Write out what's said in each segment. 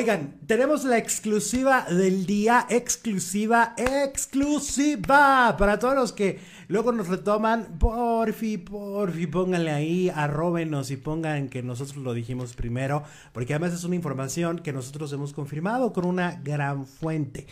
Oigan, tenemos la exclusiva del día, exclusiva, exclusiva. Para todos los que luego nos retoman, porfi, porfi, pónganle ahí, arróbenos y pongan que nosotros lo dijimos primero, porque además es una información que nosotros hemos confirmado con una gran fuente.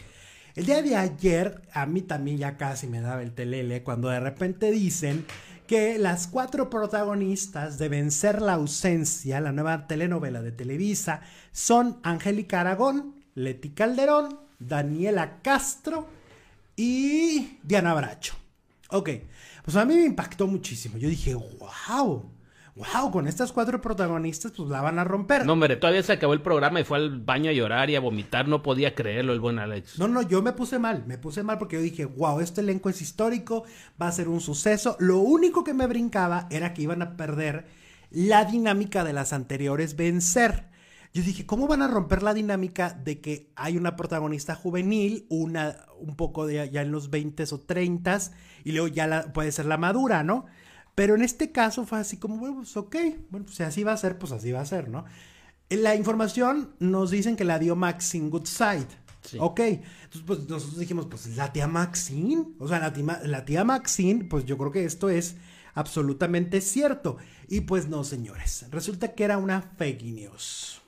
El día de ayer, a mí también ya casi me daba el telele cuando de repente dicen que las cuatro protagonistas de Vencer la ausencia, la nueva telenovela de Televisa, son Angélica Aragón, Leti Calderón, Daniela Castro y Diana Bracho. Ok, pues a mí me impactó muchísimo. Yo dije, wow, wow, con estas cuatro protagonistas, pues la van a romper. No, hombre, todavía se acabó el programa y fue al baño a llorar y a vomitar, no podía creerlo el buen Alex. No, no, yo me puse mal, me puse mal porque yo dije, wow, este elenco es histórico, va a ser un suceso. Lo único que me brincaba era que iban a perder la dinámica de las anteriores vencer. Yo dije, ¿cómo van a romper la dinámica de que hay una protagonista juvenil, una un poco de, ya en los 20 o 30 y luego ya la, puede ser la madura, ¿no? Pero en este caso fue así como, bueno, pues ok, bueno, pues así va a ser, pues así va a ser, ¿no? La información nos dicen que la dio Maxine Goodside. Sí. Ok, entonces pues nosotros dijimos, pues la tía Maxine, o sea, la la tía Maxine, pues yo creo que esto es absolutamente cierto. Y pues no, señores, resulta que era una fake news.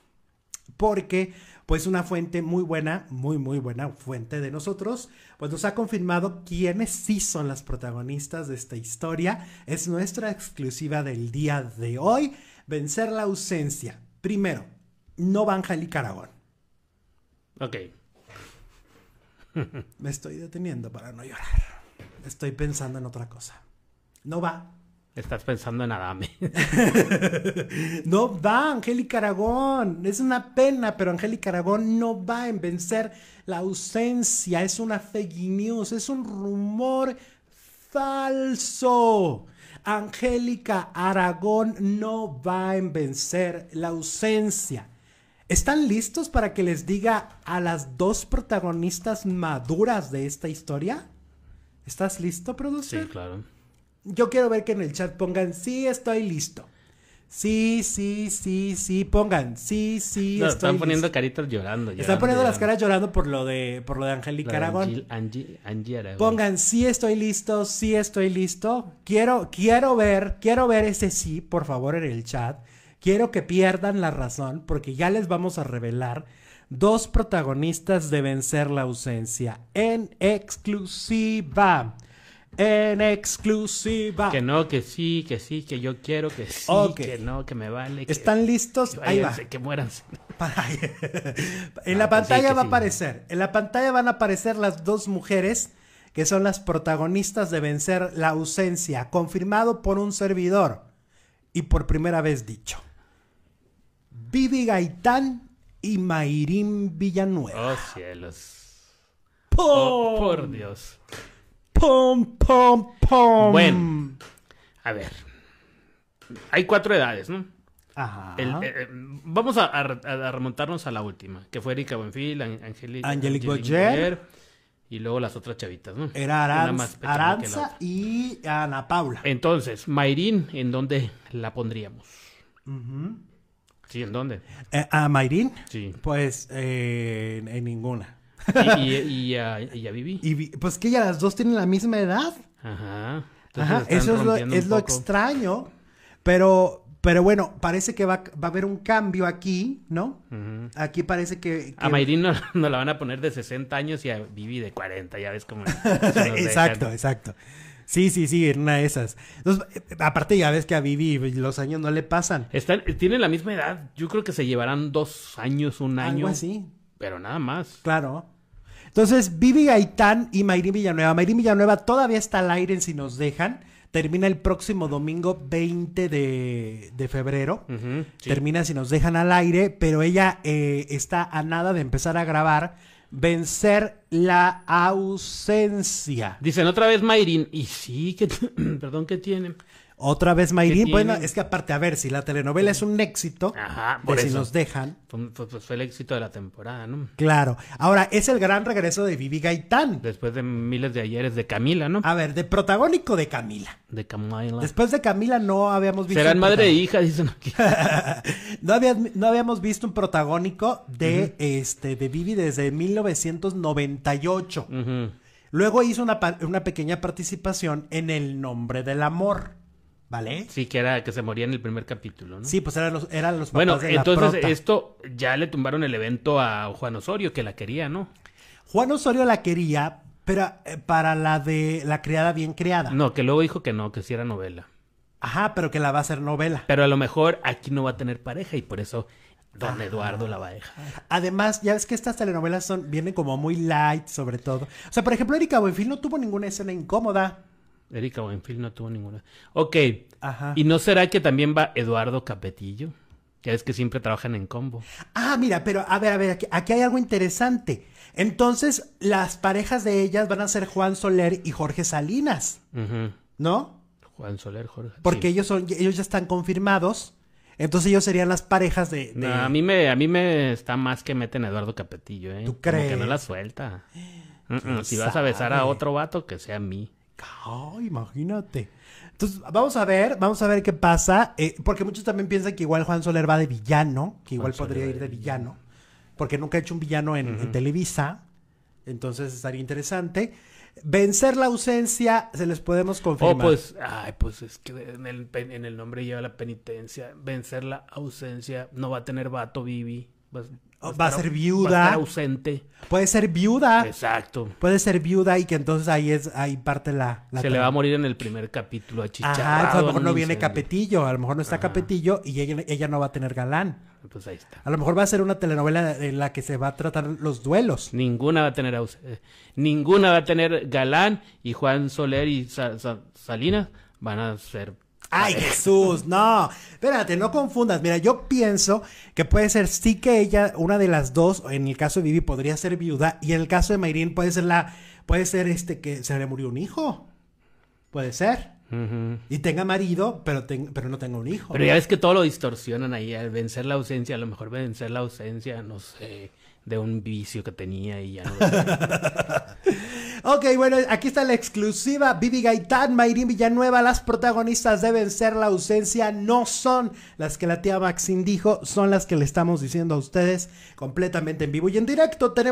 Porque pues una fuente muy buena, muy, muy buena fuente de nosotros, pues nos ha confirmado quiénes sí son las protagonistas de esta historia. Es nuestra exclusiva del día de hoy, vencer la ausencia. Primero, no Angélica Aragón. Ok. Me estoy deteniendo para no llorar. Estoy pensando en otra cosa. No va Estás pensando en Adame. no va Angélica Aragón. Es una pena, pero Angélica Aragón no va a vencer la ausencia. Es una fake news, es un rumor falso. Angélica Aragón no va a vencer la ausencia. ¿Están listos para que les diga a las dos protagonistas maduras de esta historia? ¿Estás listo, productor? Sí, claro. Yo quiero ver que en el chat pongan, sí, estoy listo. Sí, sí, sí, sí, pongan. Sí, sí, no, estoy Están poniendo caritas llorando, ya. Están poniendo las caras llorando por lo de, por lo de Angélica Aragón. Pongan, sí, estoy listo, sí, estoy listo. Quiero, quiero ver, quiero ver ese sí, por favor, en el chat. Quiero que pierdan la razón, porque ya les vamos a revelar dos protagonistas de vencer la ausencia en exclusiva en exclusiva. Que no, que sí, que sí, que yo quiero, que sí, que no, que me vale. ¿Están listos? Ahí va. Que muéranse. en la pues pantalla va a aparecer, en la pantalla van a aparecer las dos mujeres que son las protagonistas de vencer la ausencia, confirmado por un servidor y por primera vez dicho. Vivi Gaitán y Mayrín Villanueva. Oh cielos. oh, por Dios. Pum, pom pom. Bueno, a ver. Hay cuatro edades, ¿no? Ajá. Eh, eh, vamos a, remontarnos a la última, que fue Erika Buenfil, Angélica Angelique Boyer. Y luego las otras chavitas, ¿no? Era Aranza y Ana Paula. Entonces, Mayrín, ¿en dónde la pondríamos? Sí, ¿en dónde? Eh, ¿A Mayrín? Sí. Pues eh, en ninguna. Y, y, a, Vivi. pues que ya las dos tienen la misma edad. Ajá. Eso es lo, extraño. Pero, pero bueno, parece que va, va, a haber un cambio aquí, ¿no? Aquí parece que, A Mayrin nos no la van a poner de 60 años y a Vivi de 40, ya ves cómo... exacto, exacto. Sí, sí, sí, una de esas. Entonces, eh, aparte ya ves que a Vivi los años no le pasan. Están, tienen la misma edad. Yo creo que se llevarán dos años, un año. Algo así. Pero nada más. Claro. Entonces, Vivi Gaitán y Mayrín Villanueva. Mayrín Villanueva todavía está al aire en si nos dejan. Termina el próximo domingo 20 de, febrero. Termina si nos dejan al aire, pero ella eh, está a nada de empezar a grabar. Vencer la ausencia. Dicen otra vez Mayrin. Y sí, que perdón, ¿qué tiene? Otra vez Mayrin. Bueno, es que aparte, a ver, si la telenovela es un éxito, Ajá, por de si nos dejan. Pues fue, el éxito de la temporada, ¿no? Claro. Ahora, es el gran regreso de Vivi Gaitán. Después de miles de ayeres de Camila, ¿no? A ver, de protagónico de Camila. De Camila. Después de Camila no habíamos visto. Serán madre e hija, dicen aquí. no, habíamos visto un protagónico de, este, de Vivi desde 1998. Luego hizo una, una pequeña participación en El Nombre del Amor. ¿Vale? Sí, que era que se moría en el primer capítulo, ¿no? Sí, pues eran los, eran los papás Bueno, de entonces prota. esto ya le tumbaron el evento a Juan Osorio, que la quería, ¿no? Juan Osorio la quería, pero eh, para la de la criada bien criada. No, que luego dijo que no, que sí era novela. Ajá, pero que la va a hacer novela. Pero a lo mejor aquí no va a tener pareja y por eso Don Eduardo la va a dejar. Además, ya ves que estas telenovelas son, vienen como muy light, sobre todo. O sea, por ejemplo, Erika Buenfil no tuvo ninguna escena incómoda. Erika Buenfil no tuvo ninguna. Ok. Ajá. ¿Y no será que también va Eduardo Capetillo? Ya es que siempre trabajan en combo. Ah, mira, pero a ver, a ver, aquí, hay algo interesante. Entonces, las parejas de ellas van a ser Juan Soler y Jorge Salinas. Ajá. ¿No? Juan Soler, Jorge. Porque ellos son, ellos ya están confirmados. Entonces ellos serían las parejas de. a mí me, a mí me está más que meten a Eduardo Capetillo, ¿eh? ¿Tú crees? que no la suelta. Mm, mm, si vas a besar a otro vato, que sea a mí. ¡Ay, imagínate. Entonces, vamos a ver, vamos a ver qué pasa. Eh, porque muchos también piensan que igual Juan Soler va de villano, que igual podría ir de villano. Porque nunca ha hecho un villano en, Televisa. Entonces estaría interesante. Vencer la ausencia, se les podemos confirmar. Oh, pues, ay, pues es que en el, nombre lleva la penitencia. Vencer la ausencia, no va a tener vato Vivi. Va a, ser viuda. ausente. Puede ser viuda. Exacto. Puede ser viuda y que entonces ahí es ahí parte la. se le va a morir en el primer capítulo a Chichar. a lo mejor no viene Capetillo, a lo mejor no está Capetillo y ella, no va a tener galán. Pues ahí está. A lo mejor va a ser una telenovela en la que se va a tratar los duelos. Ninguna va a tener eh, ninguna va a tener galán y Juan Soler y Salinas van a ser Ay, Jesús, no. Espérate, no confundas. Mira, yo pienso que puede ser sí que ella, una de las dos, en el caso de Vivi, podría ser viuda. Y en el caso de Mayrin puede ser la. Puede ser este que se le murió un hijo. Puede ser. Y tenga marido, pero, pero no tenga un hijo. Pero ya ves que todo lo distorsionan ahí. Al vencer la ausencia, a lo mejor vencer la ausencia, no sé, de un vicio que tenía y ya no. Ok, bueno, aquí está la exclusiva. Vivi Gaitán, Mayrin Villanueva, las protagonistas deben ser la ausencia. No son las que la tía Maxine dijo, son las que le estamos diciendo a ustedes completamente en vivo y en directo. Tenemos